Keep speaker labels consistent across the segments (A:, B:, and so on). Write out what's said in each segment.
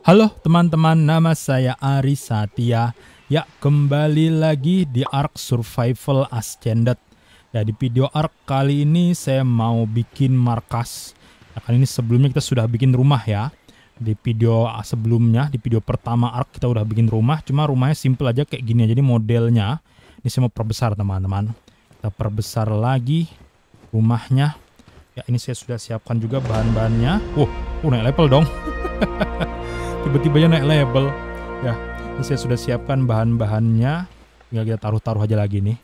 A: Halo teman-teman, nama saya Ari Satya. Ya, kembali lagi di Ark Survival Ascended. Ya, di video Ark kali ini saya mau bikin markas. Ya, kali ini sebelumnya kita sudah bikin rumah ya. Di video ah, sebelumnya, di video pertama Ark kita udah bikin rumah. Cuma rumahnya simple aja kayak gini. Jadi modelnya, ini saya mau perbesar teman-teman. Kita perbesar lagi rumahnya. Ya, ini saya sudah siapkan juga bahan-bahannya. Wow, uh, oh, naik level dong. tiba-tiba aja naik label ya ini saya sudah siapkan bahan-bahannya tinggal kita taruh-taruh aja lagi nih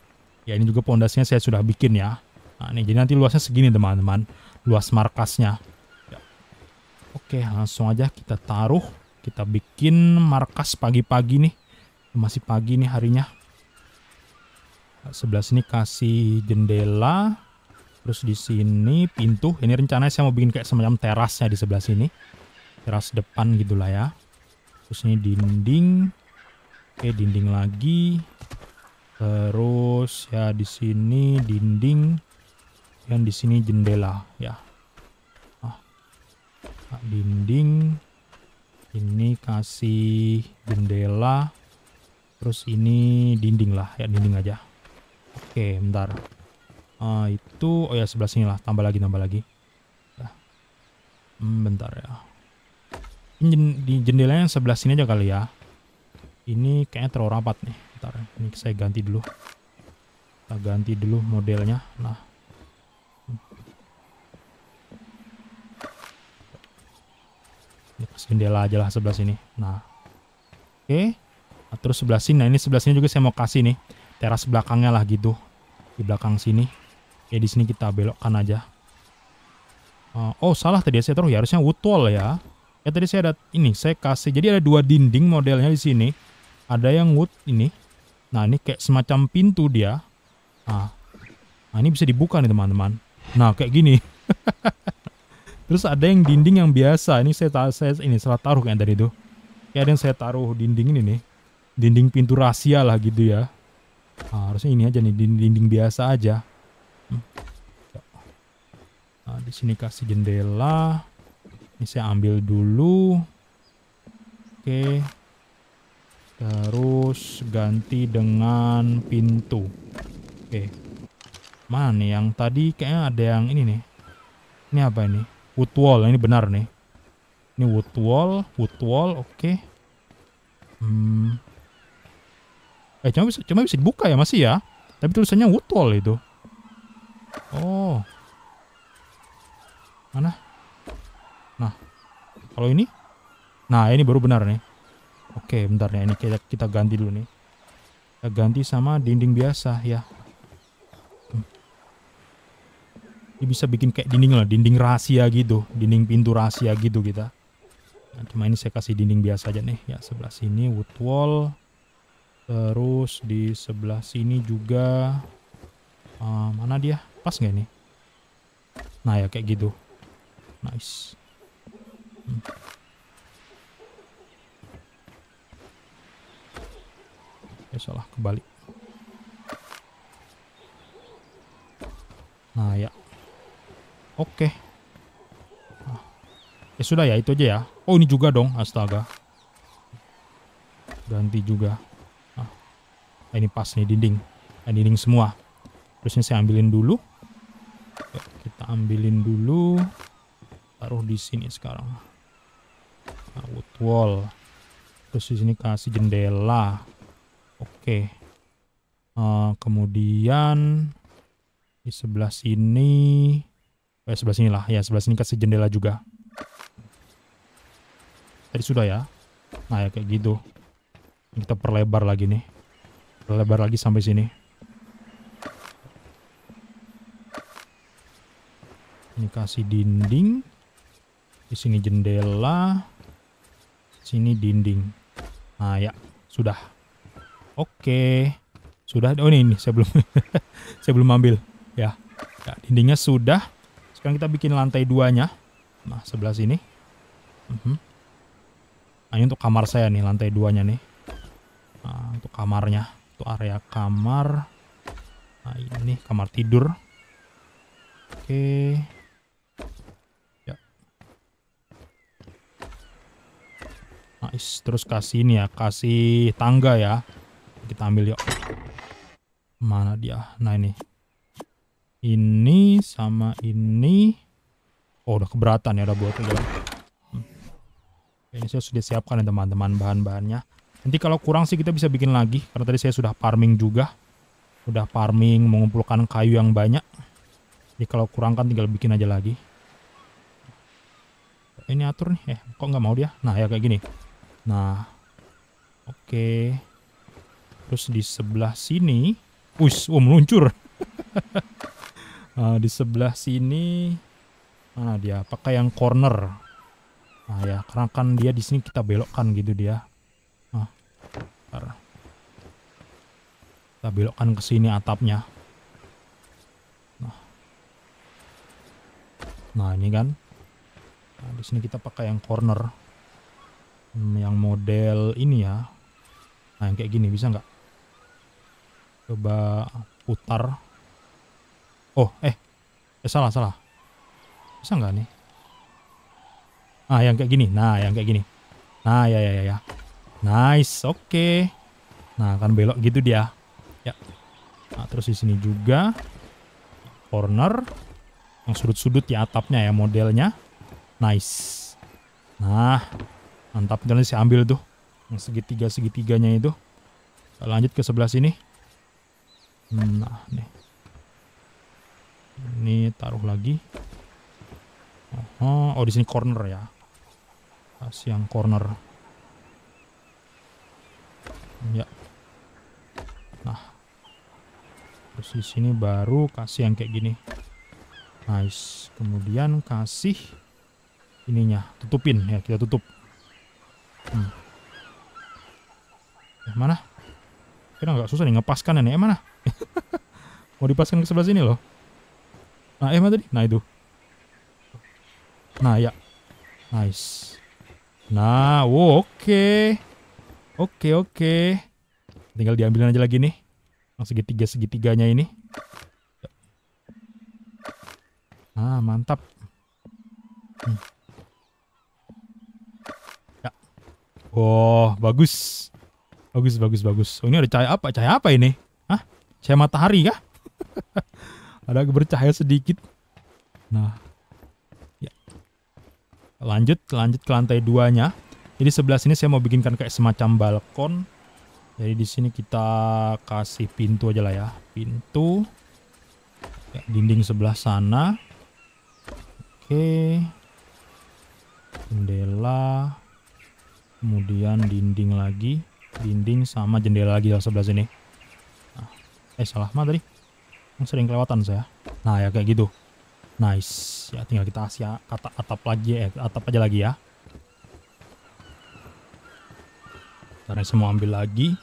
A: ya ini juga pondasinya saya sudah bikin ya nah ini jadi nanti luasnya segini teman-teman luas markasnya ya. oke langsung aja kita taruh kita bikin markas pagi-pagi nih masih pagi nih harinya sebelah sini kasih jendela terus di sini pintu ini rencananya saya mau bikin kayak semacam terasnya di sebelah sini teras depan gitulah ya terus ini dinding oke dinding lagi terus ya di sini dinding dan di sini jendela ya nah, dinding ini kasih jendela terus ini dinding lah ya dinding aja oke bentar uh, itu oh ya sebelah sini lah tambah lagi tambah lagi ya. hmm, bentar ya di jendelanya sebelah sini aja kali ya. Ini kayaknya terlalu rapat nih. ntar ya. ini saya ganti dulu. Kita ganti dulu modelnya. Nah. Ini jendela aja lah sebelah sini. Nah. Oke. Okay. Nah, terus sebelah sini. Nah, ini sebelah sini juga saya mau kasih nih. Teras belakangnya lah gitu. Di belakang sini. Ya di sini kita belokkan aja. oh, oh salah tadi ya, saya taruh ya. Harusnya wood wall ya. Ya tadi saya ada ini, saya kasih. Jadi ada dua dinding modelnya di sini. Ada yang wood ini. Nah, ini kayak semacam pintu dia. Nah, nah ini bisa dibuka nih teman-teman. Nah, kayak gini. Terus ada yang dinding yang biasa. Ini saya saya ini salah taruh kayak tadi tuh. Kayak ada yang saya taruh dinding ini nih. Dinding pintu rahasia lah gitu ya. Nah, harusnya ini aja nih dinding, dinding biasa aja. Hmm. Nah, di sini kasih jendela. Ini saya ambil dulu. Oke. Terus ganti dengan pintu. Oke. Mana nih yang tadi kayaknya ada yang ini nih. Ini apa ini? Wood wall. Ini benar nih. Ini wood wall, wood wall. Oke. Hmm. Eh cuma bisa cuma bisa dibuka ya masih ya. Tapi tulisannya wood wall itu. Oh. Mana? Kalau ini? Nah, ini baru benar nih. Oke, bentar nih. Ini kita, kita ganti dulu nih. Kita ganti sama dinding biasa ya. Ini bisa bikin kayak dinding lah, dinding rahasia gitu. Dinding pintu rahasia gitu kita. Nah, cuma ini saya kasih dinding biasa aja nih. Ya, sebelah sini wood wall. Terus di sebelah sini juga. Uh, mana dia? Pas nggak nih? Nah ya kayak gitu. Nice ya salah kembali nah ya oke okay. nah. ya sudah ya itu aja ya oh ini juga dong astaga ganti juga ah. nah. ini pas nih dinding nah, dinding semua terusnya saya ambilin dulu Oke, kita ambilin dulu taruh di sini sekarang nah, wood wall terus di sini kasih jendela oke okay. uh, eh, kemudian di sebelah sini eh sebelah sini lah ya sebelah sini kasih jendela juga tadi sudah ya nah ya kayak gitu kita perlebar lagi nih perlebar lagi sampai sini ini kasih dinding di sini jendela Sini dinding. Nah, ya. Sudah. Oke. Sudah. Oh, ini, ini. Saya belum saya belum ambil. Ya. ya. Dindingnya sudah. Sekarang kita bikin lantai duanya. Nah, sebelah sini. Uh mhm. -huh. Nah, ini untuk kamar saya nih, lantai duanya nih. Nah, untuk kamarnya. untuk area kamar. Nah, ini kamar tidur. Oke. Nice. Terus kasih ini ya, kasih tangga ya. Kita ambil yuk. Mana dia? Nah ini. Ini sama ini. Oh udah keberatan ya udah buat udah. Ini saya sudah siapkan ya teman-teman bahan-bahannya. Nanti kalau kurang sih kita bisa bikin lagi. Karena tadi saya sudah farming juga. Sudah farming mengumpulkan kayu yang banyak. Jadi kalau kurang kan tinggal bikin aja lagi ini atur nih eh kok nggak mau dia nah ya kayak gini Nah, oke. Okay. Terus di sebelah sini, wih, oh meluncur. nah, di sebelah sini, mana dia? Pakai yang corner. Nah ya, karena kan dia di sini kita belokkan gitu dia. Nah, kita belokkan ke sini atapnya. Nah, nah ini kan. Nah, di sini kita pakai yang corner. Hmm, yang model ini ya. Nah, yang kayak gini bisa nggak? Coba putar. Oh, eh. eh salah, salah. Bisa nggak nih? Nah, yang kayak gini. Nah, yang kayak gini. Nah, ya, ya, ya. ya. Nice, oke. Okay. Nah, akan belok gitu dia. Ya. Nah, terus di sini juga corner yang sudut-sudut ya atapnya ya modelnya. Nice. Nah, mantap jalan saya ambil tuh yang segitiga segitiganya itu kita lanjut ke sebelah sini hmm, nah nih ini taruh lagi oh, oh di sini corner ya kasih yang corner ya nah terus di sini baru kasih yang kayak gini nice kemudian kasih ininya tutupin ya kita tutup Hmm. Eh, mana? Kira nggak susah nih ngepaskan ini. Ya. Eh mana? Mau dipaskan ke sebelah sini loh. Nah, eh mana tadi? Nah itu. Nah ya. Nice. Nah, oke. Oke, okay, oke. Okay. Tinggal diambilin aja lagi nih. Yang segitiga-segitiganya ini. Nah, mantap. Hmm. Wah, bagus. Bagus, bagus, bagus. Oh, ini ada cahaya apa? Cahaya apa ini? Hah? Cahaya matahari kah? ada bercahaya sedikit. Nah. Ya. Lanjut, lanjut ke lantai duanya. Jadi sebelah sini saya mau bikinkan kayak semacam balkon. Jadi di sini kita kasih pintu aja lah ya. Pintu. Ya, dinding sebelah sana. Oke. Jendela kemudian dinding lagi dinding sama jendela lagi sebelah sini nah, eh salah mana tadi yang sering kelewatan saya nah ya kayak gitu nice ya tinggal kita asia ya, kata atap lagi eh atap aja lagi ya karena semua ambil lagi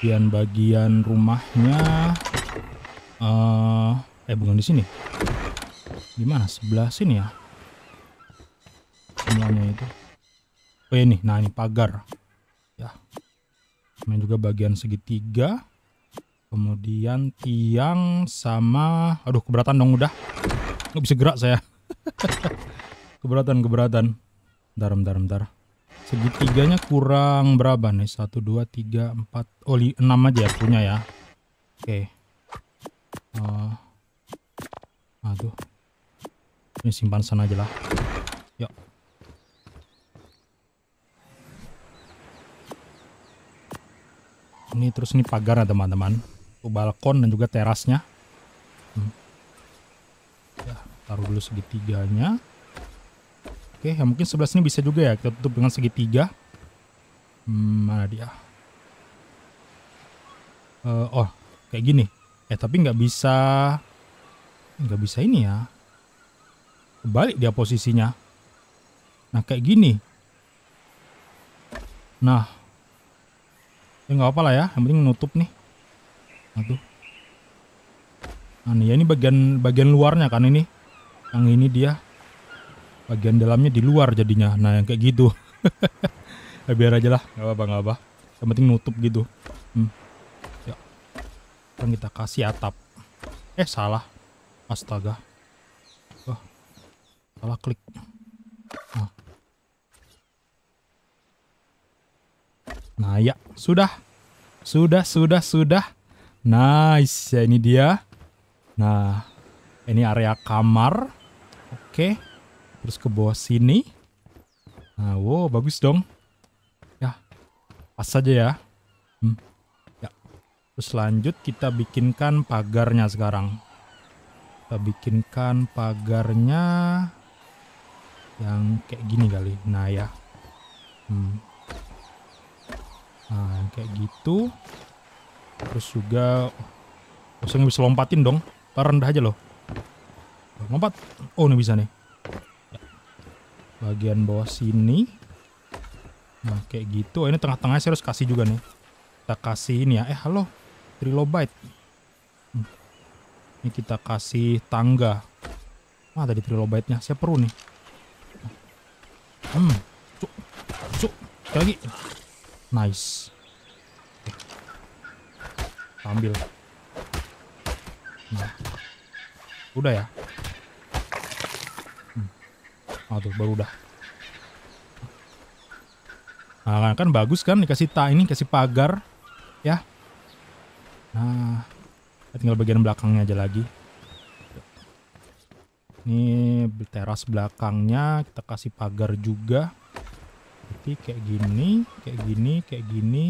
A: bagian-bagian rumahnya uh, eh bukan di sini gimana sebelah sini ya semuanya itu oh ini iya nah ini pagar ya Main juga bagian segitiga kemudian tiang sama aduh keberatan dong udah nggak bisa gerak saya keberatan keberatan bentar bentar bentar segitiganya kurang berapa nih satu dua tiga empat oh enam aja ya punya ya oke okay. uh, eh, aduh ini simpan sana aja lah Ini terus ini pagar ya teman-teman. tuh balkon dan juga terasnya. Hmm. Ya, taruh dulu segitiganya. Oke, ya mungkin sebelah sini bisa juga ya. Kita tutup dengan segitiga. Hmm, mana dia? Uh, oh, kayak gini. Eh, tapi nggak bisa... Nggak bisa ini ya. Kebalik dia posisinya. Nah, kayak gini. Nah, ya nggak apa lah ya yang penting nutup nih aduh nah nih ya ini bagian bagian luarnya kan ini yang ini dia bagian dalamnya di luar jadinya nah yang kayak gitu ya, biar aja lah nggak apa nggak apa yang penting nutup gitu hmm. ya sekarang kita kasih atap eh salah astaga wah salah klik Nah ya, sudah. Sudah, sudah, sudah. Nice, ya ini dia. Nah, ini area kamar. Oke. Terus ke bawah sini. Nah, wow, bagus dong. Ya, pas aja ya. Hmm. Ya. Terus lanjut kita bikinkan pagarnya sekarang. Kita bikinkan pagarnya yang kayak gini kali. Nah ya. Hmm. Nah, kayak gitu. Terus juga maksudnya bisa lompatin dong. Ntar rendah aja loh. Lompat. Oh, ini bisa nih. Ya. Bagian bawah sini. Nah, kayak gitu. Oh, ini tengah-tengah saya harus kasih juga nih. Kita kasih ini ya. Eh, halo. Trilobite. Hmm. Ini kita kasih tangga. Wah, tadi trilobite-nya. Saya perlu nih. Hmm. Cuk. Cuk. Lagi. Nice. Ambil. Nah. Udah ya? Hmm. Aduh, ah, baru udah. Nah, kan bagus kan dikasih ta ini, kasih pagar. Ya. Nah, tinggal bagian belakangnya aja lagi. Ini teras belakangnya kita kasih pagar juga berarti kayak gini kayak gini kayak gini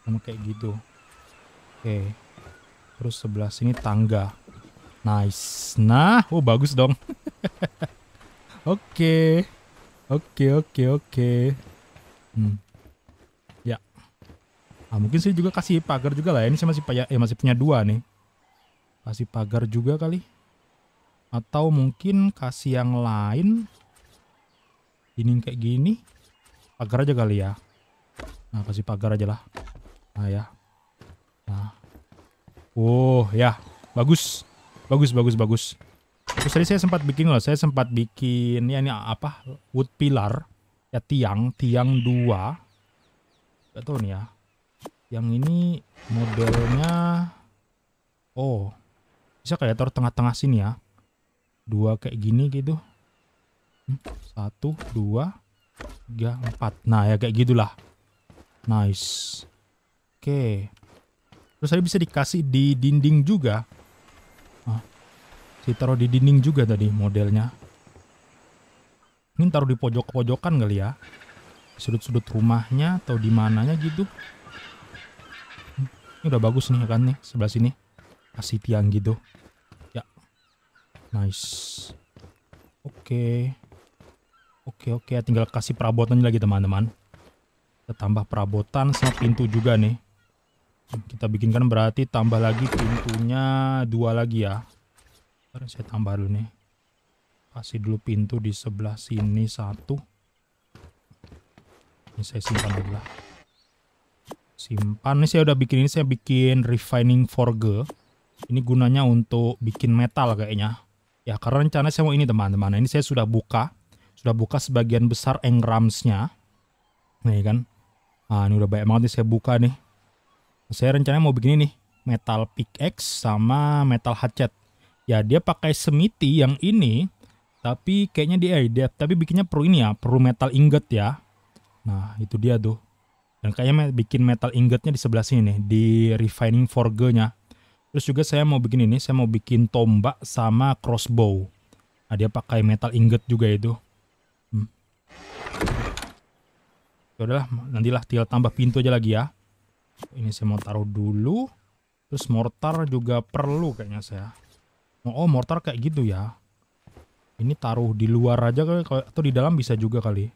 A: sama kayak gitu oke terus sebelah sini tangga nice nah oh bagus dong oke oke oke oke hmm. ya nah, mungkin saya juga kasih pagar juga lah ya. ini saya masih punya eh, masih punya dua nih kasih pagar juga kali atau mungkin kasih yang lain ini kayak gini pagar aja kali ya nah kasih pagar aja lah nah ya nah oh ya bagus bagus bagus bagus terus tadi saya sempat bikin loh saya sempat bikin ya ini apa wood pillar ya tiang tiang dua betul nih ya yang ini modelnya oh bisa kayak taruh tengah-tengah sini ya dua kayak gini gitu hmm, satu dua 3, empat nah ya kayak gitulah nice oke okay. terus tadi bisa dikasih di dinding juga Hah? Si taruh di dinding juga tadi modelnya ini taruh di pojok-pojokan kali ya sudut-sudut rumahnya atau di mananya gitu ini udah bagus nih ya kan nih sebelah sini kasih tiang gitu ya nice oke okay. Oke oke, ya, tinggal kasih perabotan lagi teman-teman. Kita tambah perabotan sama pintu juga nih. Kita bikinkan berarti tambah lagi pintunya dua lagi ya. Ntar saya tambah dulu nih. Kasih dulu pintu di sebelah sini satu. Ini saya simpan dulu lah. Simpan. Ini saya udah bikin ini saya bikin refining forge. Ini gunanya untuk bikin metal kayaknya. Ya karena rencana saya mau ini teman-teman. Ini saya sudah buka sudah buka sebagian besar engramsnya. Nih kan. Nah, ini udah banyak banget nih saya buka nih. Saya rencananya mau bikin ini metal pickaxe sama metal hatchet. Ya, dia pakai semiti yang ini, tapi kayaknya dia, eh, ide, tapi bikinnya perlu ini ya, perlu metal ingot ya. Nah, itu dia tuh. Dan kayaknya bikin metal ingotnya di sebelah sini nih, di refining forge-nya. Terus juga saya mau bikin ini, saya mau bikin tombak sama crossbow. Nah, dia pakai metal ingot juga itu. ya udahlah nantilah tinggal tambah pintu aja lagi ya ini saya mau taruh dulu terus mortar juga perlu kayaknya saya oh, oh mortar kayak gitu ya ini taruh di luar aja kali atau di dalam bisa juga kali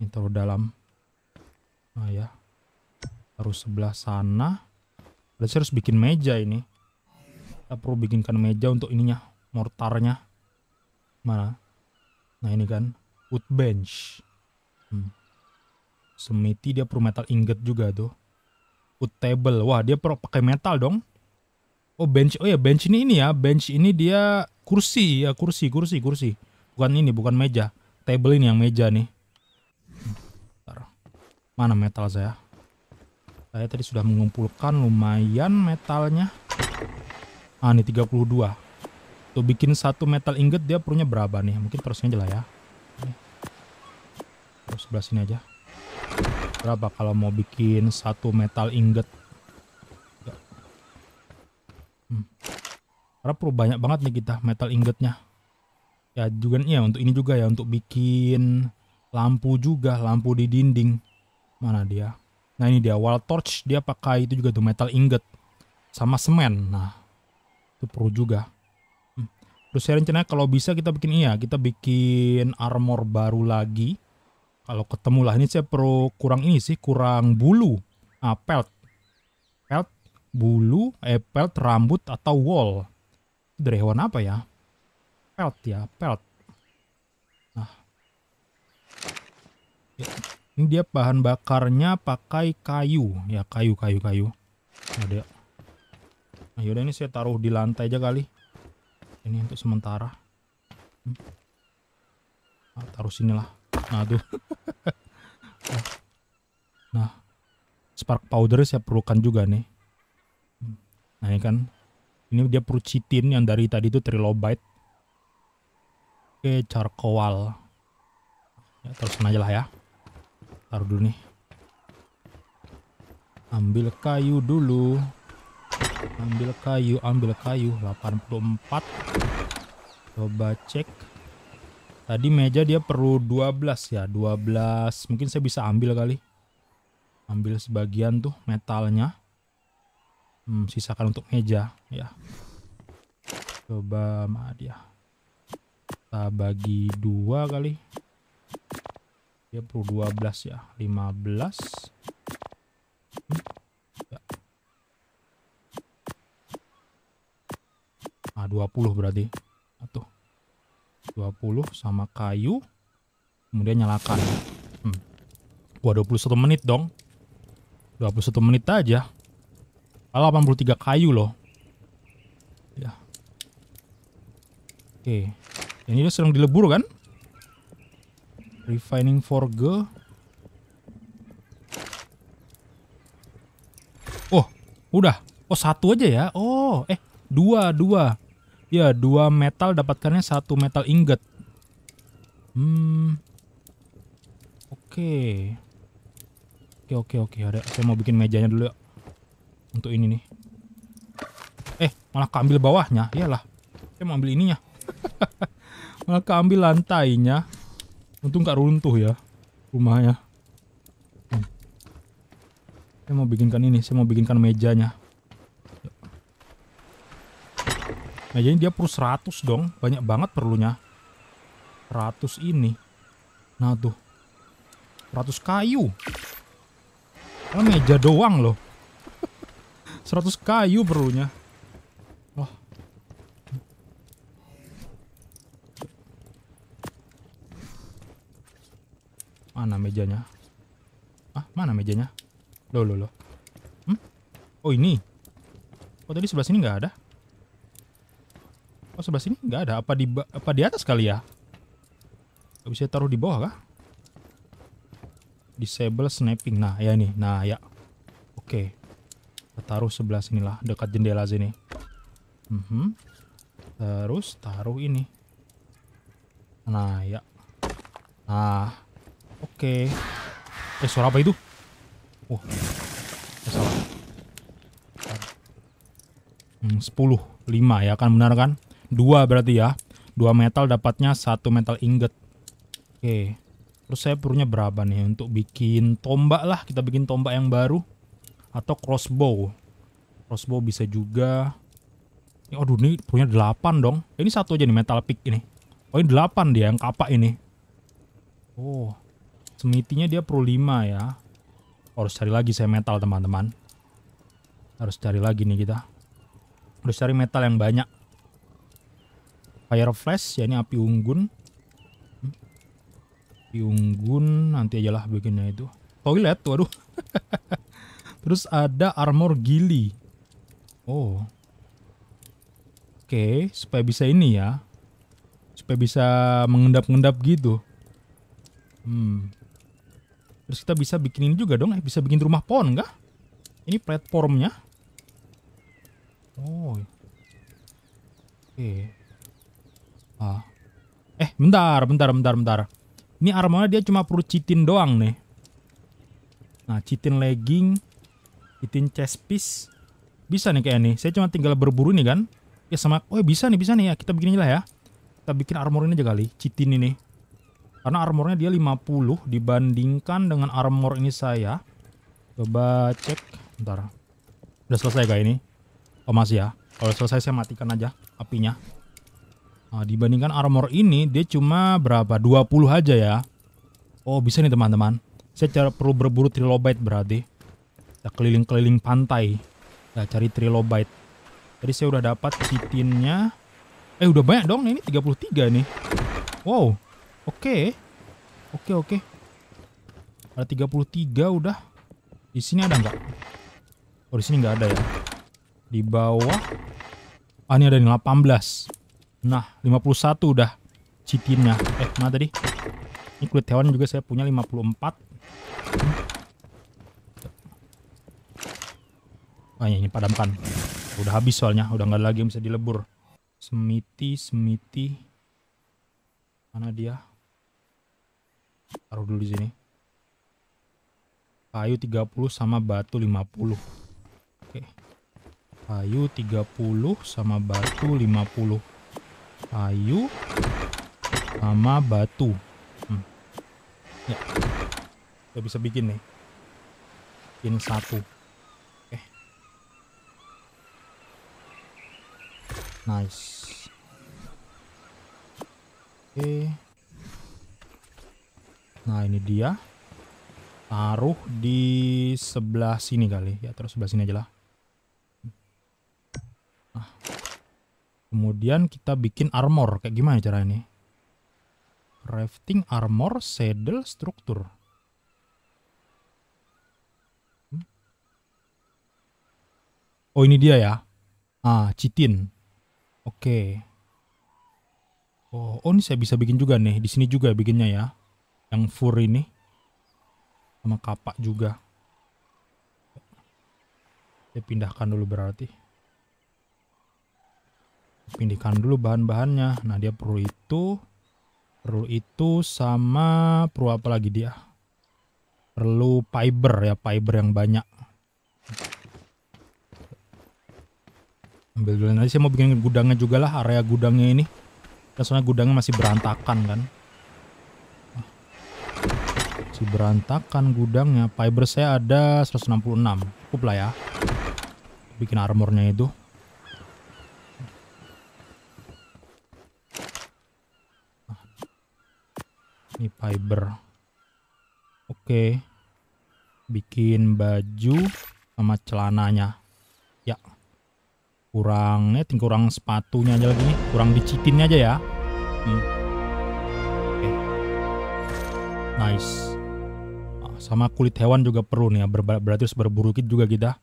A: ini taruh dalam nah ya taruh sebelah sana berarti harus bikin meja ini kita perlu bikinkan meja untuk ininya mortarnya mana nah ini kan wood bench Semiti dia pro metal inget juga tuh. Wood table. Wah, dia pro pakai metal dong. Oh, bench. Oh ya, bench ini ini ya. Bench ini dia kursi ya, kursi, kursi, kursi. Bukan ini, bukan meja. Table ini yang meja nih. Bentar. Mana metal saya? Saya tadi sudah mengumpulkan lumayan metalnya. Ah, ini 32. Tuh bikin satu metal inget dia punya berapa nih? Mungkin terusnya aja lah ya. Terus sebelah sini aja berapa kalau mau bikin satu metal ingot ya. hmm. karena perlu banyak banget nih kita metal ingetnya ya juga ya untuk ini juga ya untuk bikin lampu juga lampu di dinding mana dia nah ini dia wall torch dia pakai itu juga tuh metal ingot sama semen nah itu perlu juga hmm. terus saya rencananya kalau bisa kita bikin iya kita bikin armor baru lagi kalau ketemu lah ini saya perlu kurang ini sih kurang bulu ah, pelt pelt bulu eh pelt rambut atau wall dari hewan apa ya pelt ya pelt nah ya, ini dia bahan bakarnya pakai kayu ya kayu kayu kayu ada nah, yaudah ini saya taruh di lantai aja kali ini untuk sementara nah, taruh sinilah. Aduh. nah, spark powder saya perlukan juga nih. Nah, ini kan ini dia perlu citin yang dari tadi itu trilobite. Oke, charcoal. Ya, terus aja lah ya. Taruh dulu nih. Ambil kayu dulu. Ambil kayu, ambil kayu 84. Coba cek. Tadi eh, meja dia perlu 12 ya, 12. Mungkin saya bisa ambil kali. Ambil sebagian tuh metalnya. Hmm, sisakan untuk meja ya. Coba mah dia. Kita bagi dua kali. Dia perlu 12 ya, 15. Hmm. Ya. Nah, 20 berarti. 20 sama kayu. Kemudian nyalakan. Hmm. gua 21 menit dong. 21 menit aja. Kalau 83 kayu loh. Ya. Oke. Ini udah sedang dilebur kan? Refining forge. Oh, udah. Oh, satu aja ya. Oh, eh, dua, dua. Ya, dua metal dapatkannya satu metal ingot. Hmm. Oke. Okay. Oke, okay, oke, okay, oke. Ada saya mau bikin mejanya dulu ya. Untuk ini nih. Eh, malah keambil bawahnya. Iyalah. Saya mau ambil ininya. malah keambil lantainya. Untung gak runtuh ya rumahnya. Hmm. Saya mau bikinkan ini, saya mau bikinkan mejanya. Nah jadi dia perlu 100 dong. Banyak banget perlunya. 100 ini. Nah tuh. 100 kayu. Oh meja doang loh. 100 kayu perlunya. Wah. Oh. Mana mejanya? Ah, mana mejanya? Loh, loh, loh. Hmm? Oh, ini. Oh, tadi sebelah sini gak ada? Oh sebelah sini nggak ada. Apa di apa di atas kali ya? Gak bisa taruh di bawah kah? Disable snapping. Nah ya nih. Nah ya. Oke. Kita taruh sebelah sini lah. Dekat jendela sini. Mm -hmm. Terus taruh ini. Nah ya. Nah. Oke. Eh suara apa itu? Wah. Eh, salah. Hmm, 10. 5 ya kan benar kan? Dua berarti ya. Dua metal dapatnya satu metal ingot. Oke. Terus saya punya berapa nih untuk bikin tombak lah. Kita bikin tombak yang baru. Atau crossbow. Crossbow bisa juga. Ini, aduh ini punya delapan dong. Ini satu aja nih metal pick ini. Oh ini delapan dia yang kapak ini. Oh. Semitinya dia perlu lima ya. Harus cari lagi saya metal teman-teman. Harus cari lagi nih kita. Harus cari metal yang banyak. Fire Flash, ya ini api unggun. Api unggun, nanti ajalah bikinnya itu. Toilet, waduh. Terus ada armor gili. Oh. Oke, okay, supaya bisa ini ya. Supaya bisa mengendap-endap gitu. Hmm. Terus kita bisa bikin ini juga dong, eh. bisa bikin rumah pohon nggak? Ini platformnya. Oh. Oke. Okay. Ah. Eh, bentar, bentar, bentar, bentar. Ini armornya dia cuma perlu citin doang nih. Nah, citin legging, citin chest piece. Bisa nih kayak nih. Saya cuma tinggal berburu nih kan. Ya sama, oh bisa nih, bisa nih ya. Kita bikin aja lah ya. Kita bikin armor ini aja kali, citin ini. Karena armornya dia 50 dibandingkan dengan armor ini saya. Coba cek. Bentar. Udah selesai gak ini? Oh masih ya. Kalau selesai saya matikan aja apinya. Nah, dibandingkan armor ini dia cuma berapa? 20 aja ya. Oh, bisa nih teman-teman. Saya perlu berburu trilobite berarti. Kita keliling-keliling pantai. Kita cari trilobite. Tadi saya udah dapat titinnya. Eh, udah banyak dong. Ini 33 nih. Wow. Oke. Okay. Oke, okay, oke. Okay. Ada 33 udah. Di sini ada nggak? Oh, di sini nggak ada ya. Di bawah. Ah, ini ada nih 18. Nah, 51 udah citinnya. Eh, mana tadi? Ini kulit hewan juga saya punya 54. Ah, ini padamkan. Udah habis soalnya, udah nggak lagi yang bisa dilebur. Semiti, semiti. Mana dia? Taruh dulu di sini. Kayu 30 sama batu 50. Oke. Kayu 30 sama batu 50 kayu sama batu hmm. ya udah bisa bikin nih bikin satu oke eh. okay. nice oke okay. nah ini dia taruh di sebelah sini kali ya terus sebelah sini aja lah Kemudian kita bikin armor. Kayak gimana ya cara ini? Crafting armor, saddle, struktur. Hmm. Oh ini dia ya. Ah, citin. Oke. Okay. Oh, oh ini saya bisa bikin juga nih. Di sini juga bikinnya ya. Yang fur ini. Sama kapak juga. Saya pindahkan dulu berarti. Pindahkan dulu bahan-bahannya nah dia perlu itu perlu itu sama perlu apa lagi dia perlu fiber ya fiber yang banyak ambil dulu nanti saya mau bikin gudangnya juga lah area gudangnya ini karena soalnya gudangnya masih berantakan kan masih berantakan gudangnya fiber saya ada 166 cukup lah ya bikin armornya itu ini fiber oke bikin baju sama celananya ya kurangnya eh, kurang sepatunya aja lagi nih kurang dicitinnya aja ya hmm. okay. nice ah, sama kulit hewan juga perlu nih ya Ber berarti harus berburu juga kita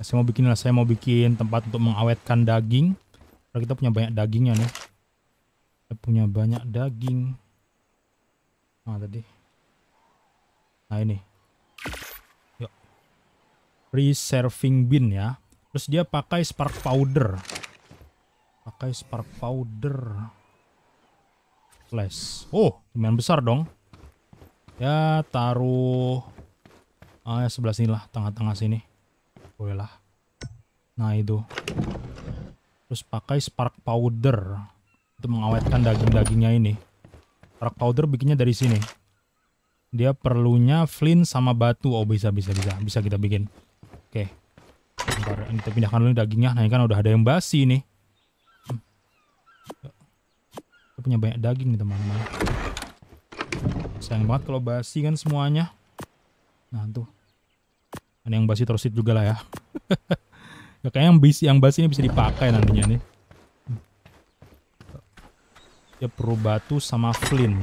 A: nah, saya mau bikin saya mau bikin tempat untuk mengawetkan daging kita punya banyak dagingnya nih kita punya banyak daging Nah tadi. Nah ini. Yuk. Reserving bin ya. Terus dia pakai spark powder. Pakai spark powder. Flash. Oh, lumayan besar dong. Ya, taruh ah, ya sebelah sini lah, tengah-tengah sini. Boleh lah. Nah, itu. Terus pakai spark powder untuk mengawetkan daging-dagingnya ini. Rock powder bikinnya dari sini. Dia perlunya flint sama batu. Oh bisa bisa bisa bisa kita bikin. Oke. Okay. Bentar, kita pindahkan dulu dagingnya. Nah ini kan udah ada yang basi nih. Kita punya banyak daging nih teman-teman. Sayang banget kalau basi kan semuanya. Nah tuh. Ada yang basi terusit juga lah ya. ya kayaknya yang basi, yang basi ini bisa dipakai nantinya nih. Dia ya, perlu batu sama flint.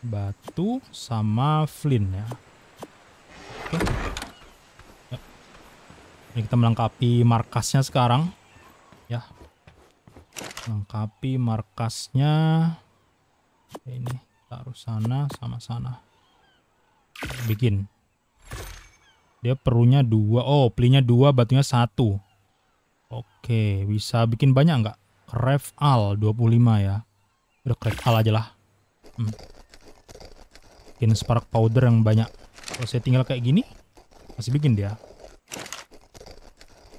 A: Batu sama flint ya. Oke. Ya. Ini kita melengkapi markasnya sekarang. Ya. Lengkapi markasnya. Ini taruh sana sama sana. Bikin. Dia perlunya dua. Oh, plinya dua, batunya satu. Oke, bisa bikin banyak nggak? Craft al 25 ya udah crack al aja lah hmm. bikin spark powder yang banyak kalau saya tinggal kayak gini masih bikin dia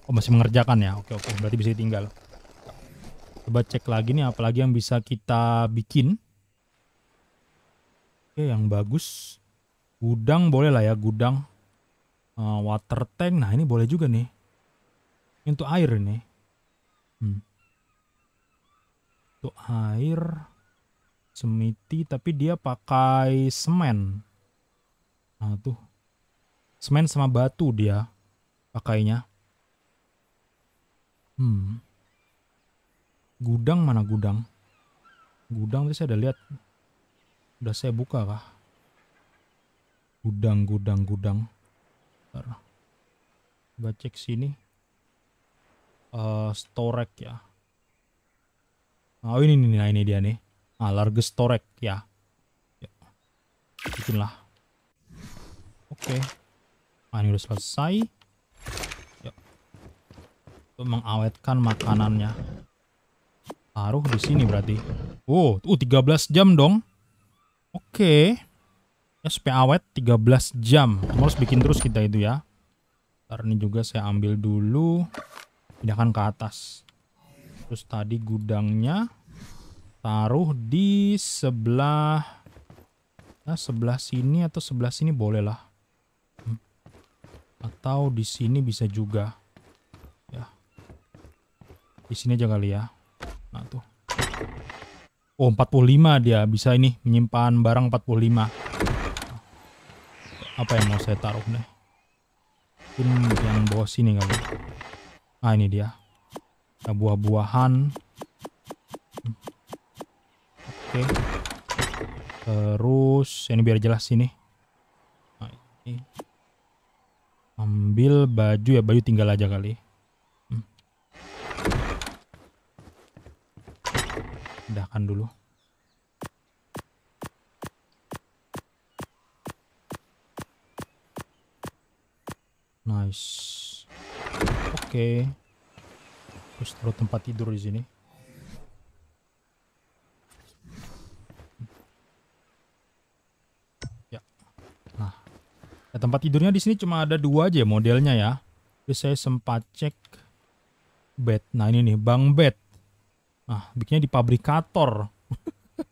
A: oh masih mengerjakan ya oke oke berarti bisa ditinggal coba cek lagi nih apalagi yang bisa kita bikin oke yang bagus gudang boleh lah ya gudang uh, water tank nah ini boleh juga nih ini untuk air ini hmm. untuk air Semiti tapi dia pakai semen. Nah tuh. Semen sama batu dia pakainya. Hmm. Gudang mana gudang? Gudang tadi saya udah lihat. Udah saya buka kah? Gudang, gudang, gudang. Bentar. Coba cek sini. Uh, eh, storage ya. Nah, oh ini nih, nah ini dia nih. Ah, Larga Storek ya. ya. Bikinlah. Oke. Okay. Nah, ini udah selesai. Yuk. Ya. Untuk mengawetkan makanannya. Taruh di sini berarti. Oh, uh, 13 jam dong. Oke. Okay. Ya, supaya awet 13 jam. Kamu harus bikin terus kita itu ya. Ntar ini juga saya ambil dulu. Pindahkan ke atas. Terus tadi gudangnya taruh di sebelah nah sebelah sini atau sebelah sini boleh lah hmm. atau di sini bisa juga ya di sini aja kali ya nah tuh oh 45 dia bisa ini menyimpan barang 45 apa yang mau saya taruh nih mungkin yang bawah sini kali ah ini dia nah, buah-buahan Okay. Terus ini biar jelas sini. Nah, ini. Ambil baju ya, baju tinggal aja kali. Hmm. Pindahkan dulu. Nice. Oke. Okay. Terus taruh tempat tidur di sini. Ya, tempat tidurnya di sini cuma ada dua aja ya modelnya ya. Tapi saya sempat cek bed. Nah ini nih, bang bed. Nah, bikinnya di pabrikator.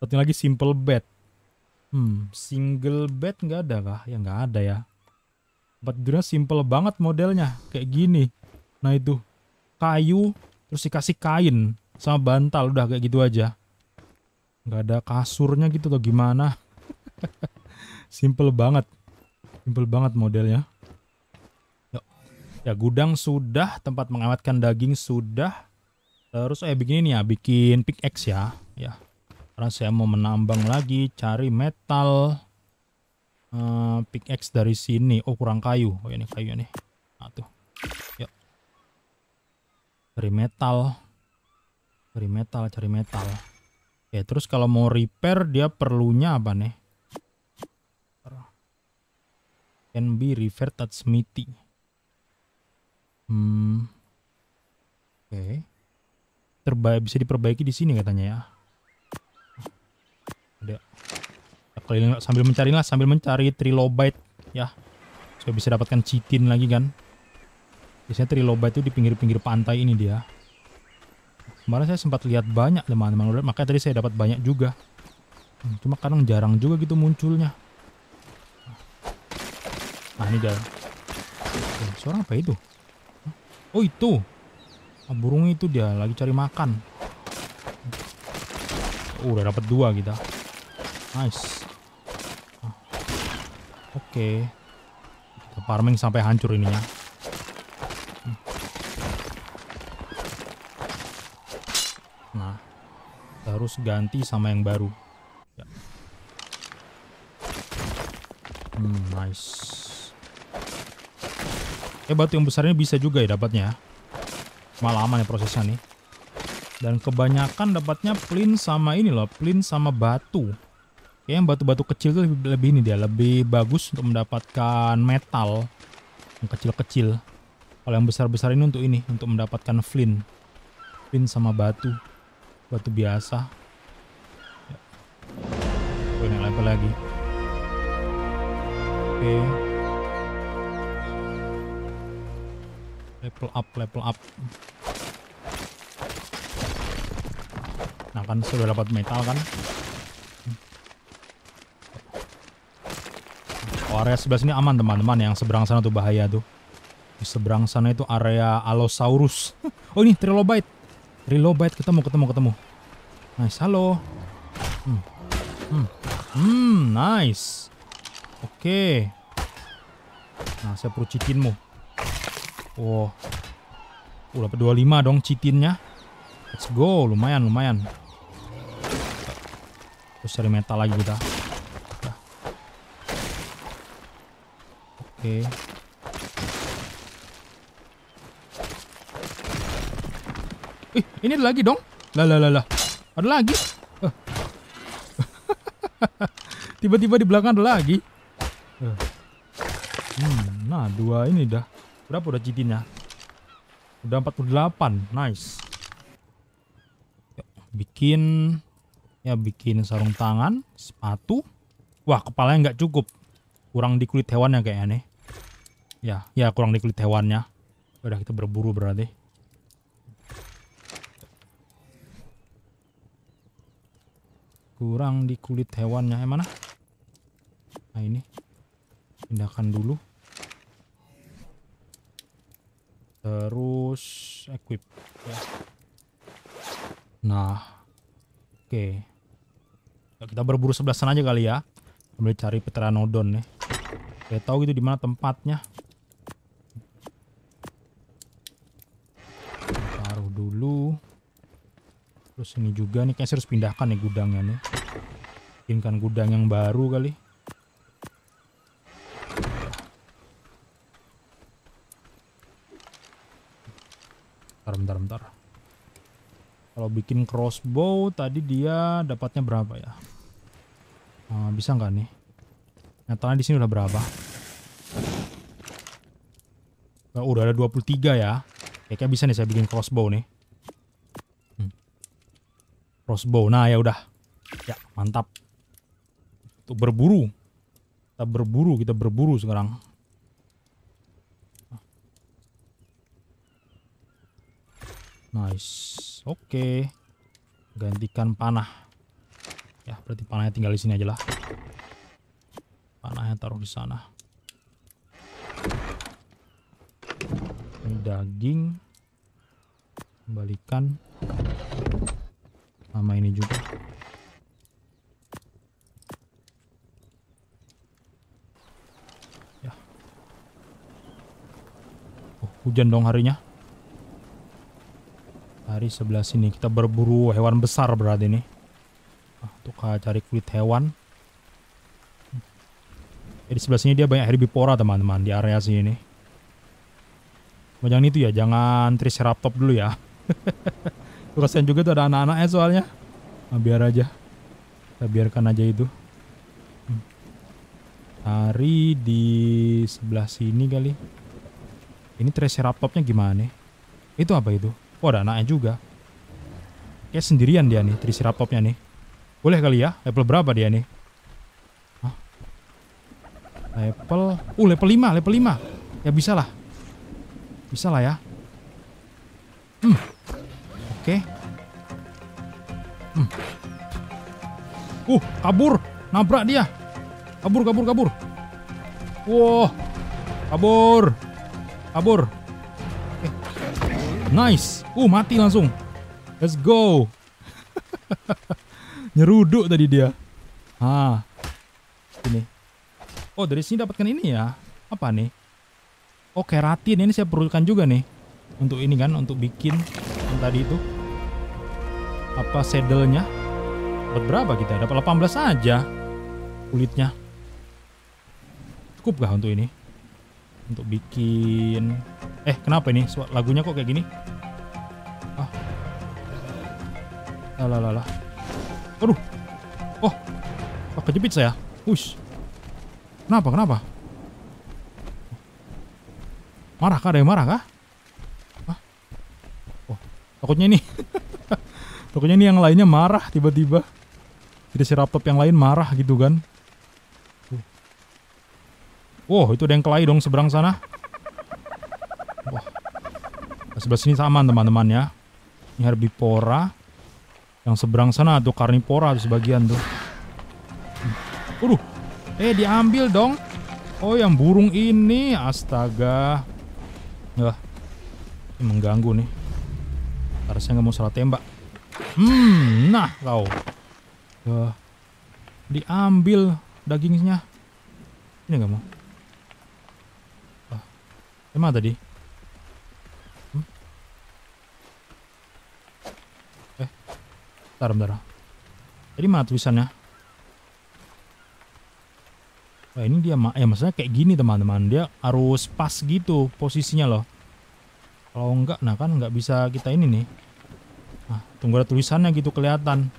A: Satu lagi simple bed. Hmm, single bed nggak ada kah? Ya nggak ada ya. Tempat tidurnya simple banget modelnya. Kayak gini. Nah itu, kayu terus dikasih kain sama bantal. Udah kayak gitu aja. Nggak ada kasurnya gitu atau gimana. Simple banget. Simple banget modelnya. Yuk. Ya, gudang sudah, tempat mengamatkan daging sudah. Terus saya eh, bikin ini ya, bikin pickaxe ya. Ya. Karena saya mau menambang lagi, cari metal. Uh, pickaxe dari sini. Oh, kurang kayu. Oh, ini kayu nih. Nah, tuh. Yuk. Cari metal. Cari metal, cari metal. Oke, terus kalau mau repair dia perlunya apa nih? can be reverted Smithy. Hmm. Oke. Okay. Terbaik bisa diperbaiki di sini katanya ya. Ada. Keliling sambil mencari lah, sambil mencari trilobite ya. Saya bisa dapatkan citin lagi kan. Biasanya trilobite itu di pinggir-pinggir pantai ini dia. Kemarin saya sempat lihat banyak teman-teman, makanya tadi saya dapat banyak juga. Hmm, cuma kadang jarang juga gitu munculnya. Nah, ini jalan. Oh, suara apa itu? Oh, itu. Ah, burung itu dia lagi cari makan. Oh, udah dapat dua kita. Nice. Ah. Oke. okay. Kita farming sampai hancur ininya. Hmm. Nah, harus ganti sama yang baru. Ya. Hmm, nice. Eh batu yang besarnya bisa juga ya dapatnya. Ya. Malah aman ya prosesnya nih. Dan kebanyakan dapatnya plin sama ini loh, plin sama batu. Kayaknya yang batu-batu kecil tuh lebih, lebih ini dia, lebih bagus untuk mendapatkan metal yang kecil-kecil. Kalau yang besar-besar ini untuk ini, untuk mendapatkan flint. Flint sama batu. Batu biasa. Ya. Gue level lagi. Oke. Okay. Level up, level up. Nah kan sudah dapat metal kan. Oh, area sebelah sini aman teman-teman. Yang seberang sana tuh bahaya tuh. Di seberang sana itu area Allosaurus. oh ini Trilobite. Trilobite ketemu, ketemu, ketemu. Nice, halo. Hmm, hmm. hmm nice. Oke. Okay. Nah, saya perlu cikinmu Wow. Uh, dapat 25 dong citinnya. Let's go, lumayan, lumayan. Terus cari metal lagi kita. Oke. Okay. Ih, ini ada lagi dong. Lah lah lah lah. Ada lagi. Eh. Tiba-tiba di belakang ada lagi. Eh. Hmm, nah, dua ini dah. Berapa udah citinnya? Udah 48. Nice. Ya, bikin ya bikin sarung tangan, sepatu. Wah, kepalanya nggak cukup. Kurang di kulit hewannya kayaknya nih. Ya, ya kurang di kulit hewannya. Ya udah kita berburu berarti. Kurang di kulit hewannya. Yang eh, mana? Nah, ini. Pindahkan dulu. terus equip ya. nah oke okay. kita berburu sebelah sana aja kali ya sambil cari petranodon nih. Saya tahu gitu di mana tempatnya taruh dulu terus ini juga nih kayaknya harus pindahkan nih gudangnya nih bikinkan gudang yang baru kali Bentar, bentar, bentar. Kalau bikin crossbow tadi dia dapatnya berapa ya? Uh, bisa nggak nih? Nyatanya di sini udah berapa? Uh, udah ada 23 ya. Kayaknya bisa nih saya bikin crossbow nih. Hmm. Crossbow. Nah, ya udah. Ya, mantap. Untuk berburu. Kita berburu, kita berburu sekarang. Nice. Oke. Gantikan panah. Ya, berarti panahnya tinggal di sini aja lah. Panahnya taruh di sana. Ini daging. Kembalikan. Sama ini juga. Ya. Oh, hujan dong harinya hari sebelah sini. Kita berburu hewan besar berarti ini. Nah, untuk ah, cari kulit hewan. Jadi eh, sebelah sini dia banyak herbivora teman-teman di area sini. Jangan itu ya, jangan triceratop dulu ya. Kasihan juga tuh ada anak-anaknya soalnya. Nah, biar aja. Kita biarkan aja itu. Hari di sebelah sini kali. Ini triceratopnya gimana? Itu apa itu? Oh ada anaknya juga. Kayak sendirian dia nih, Triceratopsnya nih. Boleh kali ya, level berapa dia nih? Hah? Level... Uh, level 5, level 5. Ya bisa lah. Bisa lah ya. Hmm. Oke. Okay. Hmm. Uh, kabur. Nabrak dia. Kabur, kabur, kabur. Wow. Kabur. Kabur. Nice. Uh, mati langsung. Let's go. Nyeruduk tadi dia. Ah. Ini. Oh, dari sini dapatkan ini ya. Apa nih? Oh, keratin ini saya perlukan juga nih. Untuk ini kan, untuk bikin yang tadi itu. Apa sedelnya? Dapat berapa kita? Dapat 18 aja kulitnya. Cukup gak untuk ini? Untuk bikin Eh, kenapa ini? Lagunya kok kayak gini? Ah. Lah lah Aduh. Oh. Oh, kejepit saya. Ush. Kenapa? Kenapa? Marah kah? Ada yang marah kah? Hah? Oh, takutnya ini. takutnya ini yang lainnya marah tiba-tiba. Jadi si laptop yang lain marah gitu kan. oh, itu ada yang kelahi dong seberang sana sebelah sini sama teman-teman ya. Ini herbivora. Yang seberang sana tuh karnivora tuh sebagian tuh. Uruh. Eh diambil dong. Oh yang burung ini astaga. Wah. Ini mengganggu nih. Harusnya nggak mau salah tembak. Hmm, nah kau. Wah. Diambil dagingnya. Ini nggak mau. Wah. Emang tadi? Bentar, bentar. Jadi mana tulisannya? Wah ini dia, eh maksudnya kayak gini teman-teman. Dia harus pas gitu posisinya loh. Kalau enggak, nah kan nggak bisa kita ini nih. Nah, tunggu ada tulisannya gitu kelihatan.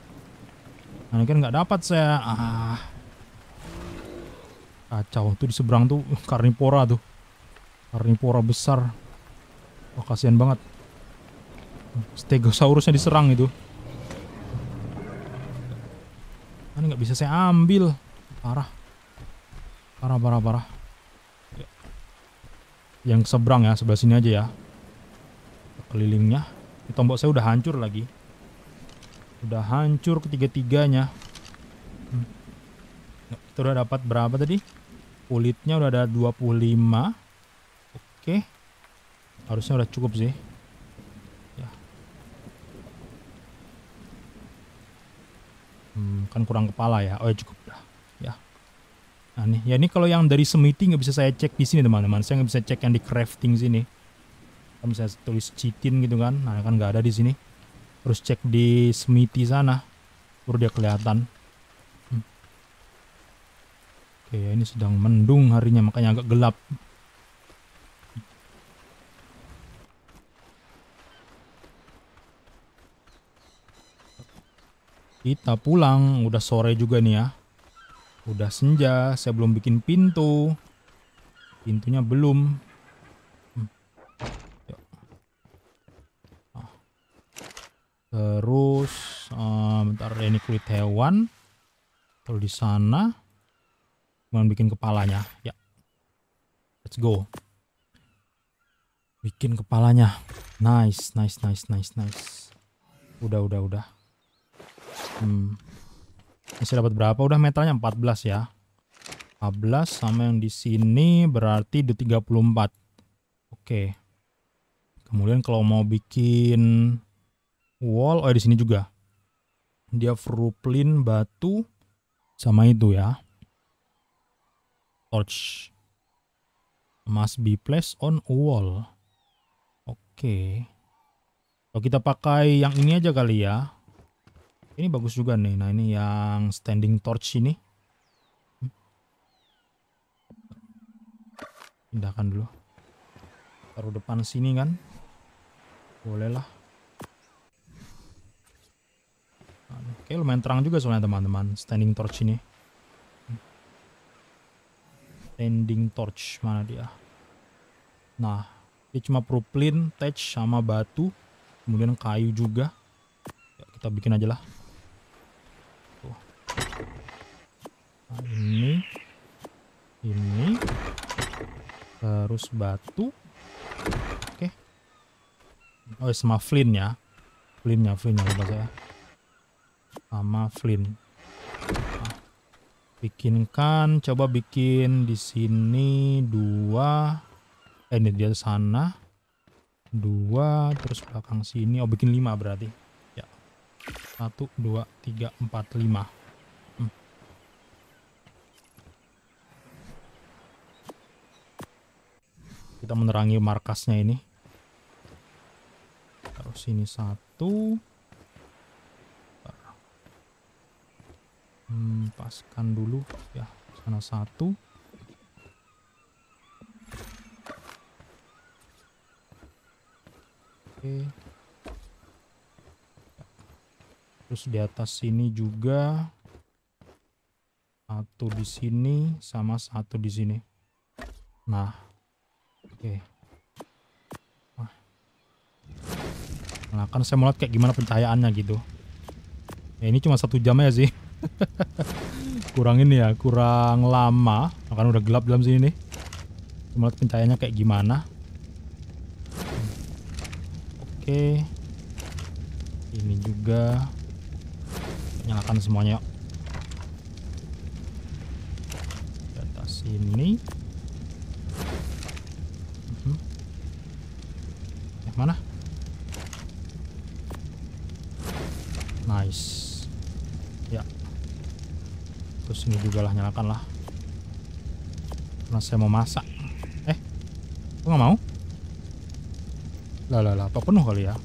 A: Nah, kan nggak dapat saya. Ah. Kacau. Tuh di seberang tuh uh, karnipora tuh. karnipora besar. Wah, kasihan banget. Stegosaurusnya diserang itu. nggak bisa saya ambil parah parah parah parah yang seberang ya sebelah sini aja ya kelilingnya Ini tombok saya udah hancur lagi udah hancur ketiga-tiganya hmm. Nah, kita udah dapat berapa tadi kulitnya udah ada 25 oke harusnya udah cukup sih kurang kepala ya oh ya cukup dah ya nah nih ya ini kalau yang dari smithy nggak bisa saya cek di sini teman-teman saya nggak bisa cek yang di crafting sini Kamu saya tulis citin gitu kan nah kan nggak ada di sini Terus cek di smithy sana baru dia kelihatan hmm. oke ya, ini sedang mendung harinya makanya agak gelap Kita pulang, udah sore juga nih ya. Udah senja, saya belum bikin pintu. Pintunya belum. Hmm. Ah. Terus, um, bentar ini kulit hewan. Kalau di sana, mau bikin kepalanya. Ya, let's go. Bikin kepalanya. Nice, nice, nice, nice, nice. Udah, udah, udah. Hmm. Masih dapat berapa? Udah metalnya 14 ya. 14 sama yang di sini berarti di 34. Oke. Okay. Kemudian kalau mau bikin wall, oh ya di sini juga. Dia fruplin batu sama itu ya. Torch must be placed on wall. Oke. Okay. Kalau kita pakai yang ini aja kali ya. Ini bagus juga nih. Nah, ini yang standing torch ini. Pindahkan dulu. Taruh depan sini kan. Bolehlah. lah oke, lumayan terang juga soalnya teman-teman. Standing torch ini. Standing torch. Mana dia? Nah, dia cuma proplin, touch sama batu kemudian kayu juga ya, kita bikin aja lah nah, ini ini terus batu oke okay. oh sama flint ya flintnya flintnya lupa saya sama flint nah, bikinkan coba bikin di sini dua eh ini dia sana dua terus belakang sini oh bikin lima berarti ya satu dua tiga empat lima kita menerangi markasnya ini taruh ini satu hmm, paskan dulu ya sana satu oke terus di atas sini juga satu di sini sama satu di sini nah Oke. Okay. Nah, kan saya mau lihat kayak gimana pencahayaannya gitu. Ya, ini cuma satu jam aja sih. kurang ini ya, kurang lama. Nah, udah gelap dalam sini nih. Cuma lihat pencahayaannya kayak gimana. Oke. Ini juga nyalakan semuanya. Yuk. saya mau masak eh aku nggak mau lah lah lah apa penuh kali ya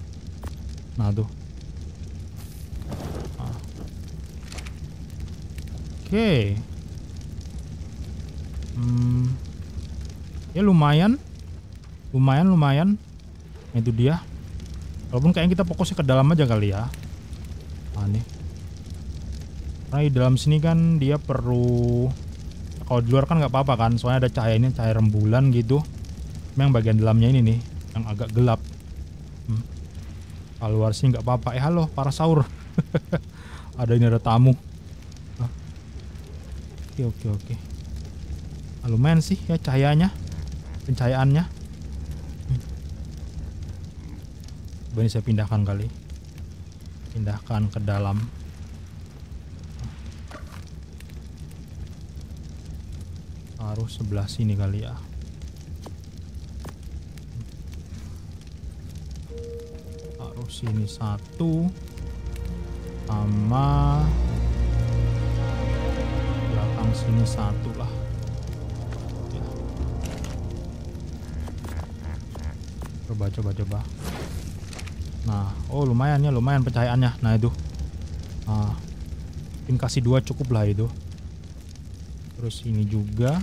A: nah tuh ah. oke okay. hmm ya lumayan lumayan lumayan itu dia walaupun kayaknya kita fokusnya ke dalam aja kali ya aneh nah, di dalam sini kan dia perlu kalau di luar kan nggak apa-apa kan soalnya ada cahaya ini cahaya rembulan gitu memang bagian dalamnya ini nih yang agak gelap hmm. kalau luar sih nggak apa-apa eh halo para sahur ada ini ada tamu oke oke oke ah, lumayan sih ya cahayanya pencahayaannya hmm. ini saya pindahkan kali pindahkan ke dalam harus sebelah sini kali ya harus sini satu sama belakang sini satu lah ya. coba coba coba nah oh lumayan ya lumayan pencahayaannya nah itu nah, mungkin kasih dua cukup lah itu terus ini juga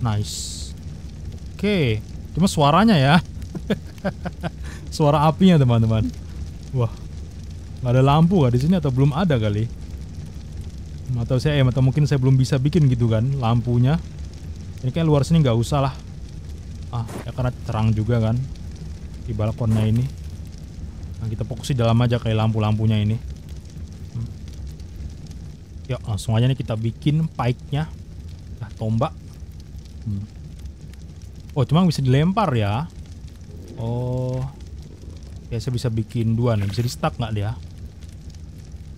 A: Nice. Oke, okay. cuma suaranya ya. Suara apinya teman-teman. Wah, nggak ada lampu nggak di sini atau belum ada kali? Atau saya, atau mungkin saya belum bisa bikin gitu kan lampunya. Ini kayak luar sini nggak usah lah. Ah, ya karena terang juga kan di balkonnya ini. Nah, kita fokus di dalam aja kayak lampu-lampunya ini. Hmm. Yuk, ya, langsung aja nih kita bikin pike-nya. Nah, tombak Hmm. Oh, cuma bisa dilempar ya. Oh. Ya saya bisa bikin dua nih. Bisa di-stuck nggak dia?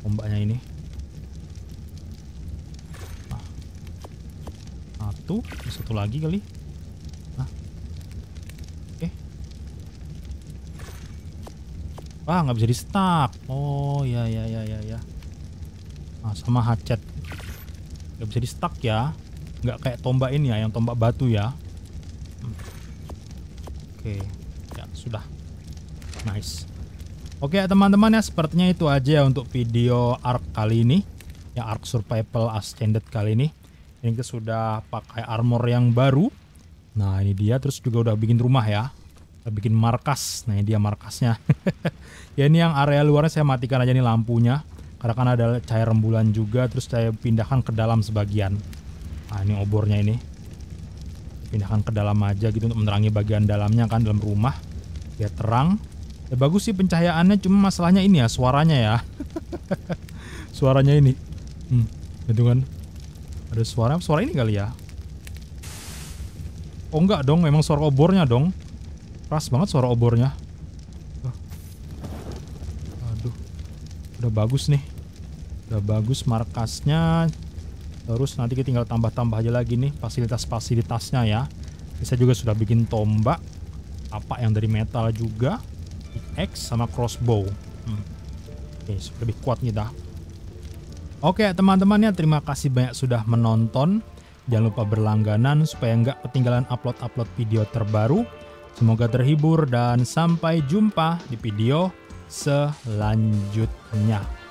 A: Ombaknya ini. Nah. Satu, satu lagi kali. Nah. Oke. Okay. Wah, nggak bisa di-stuck. Oh, ya ya ya ya ya. Nah, sama hacet. Gak bisa di-stuck ya nggak kayak tombak ini ya yang tombak batu ya oke okay. ya sudah nice oke okay, ya, teman-teman ya sepertinya itu aja ya untuk video arc kali ini ya arc survival ascended kali ini ini kita sudah pakai armor yang baru nah ini dia terus juga udah bikin rumah ya kita bikin markas nah ini dia markasnya ya ini yang area luarnya saya matikan aja nih lampunya karena kan ada cahaya rembulan juga terus saya pindahkan ke dalam sebagian nah ini obornya ini pindahkan ke dalam aja gitu untuk menerangi bagian dalamnya kan dalam rumah ya terang ya bagus sih pencahayaannya cuma masalahnya ini ya suaranya ya suaranya ini hmm, itu kan ada suara suara ini kali ya oh enggak dong memang suara obornya dong keras banget suara obornya aduh udah bagus nih udah bagus markasnya terus nanti kita tinggal tambah-tambah aja lagi nih fasilitas-fasilitasnya ya saya juga sudah bikin tombak apa yang dari metal juga X sama crossbow hmm. oke lebih kuat nih dah. oke teman-teman ya terima kasih banyak sudah menonton jangan lupa berlangganan supaya nggak ketinggalan upload-upload video terbaru semoga terhibur dan sampai jumpa di video selanjutnya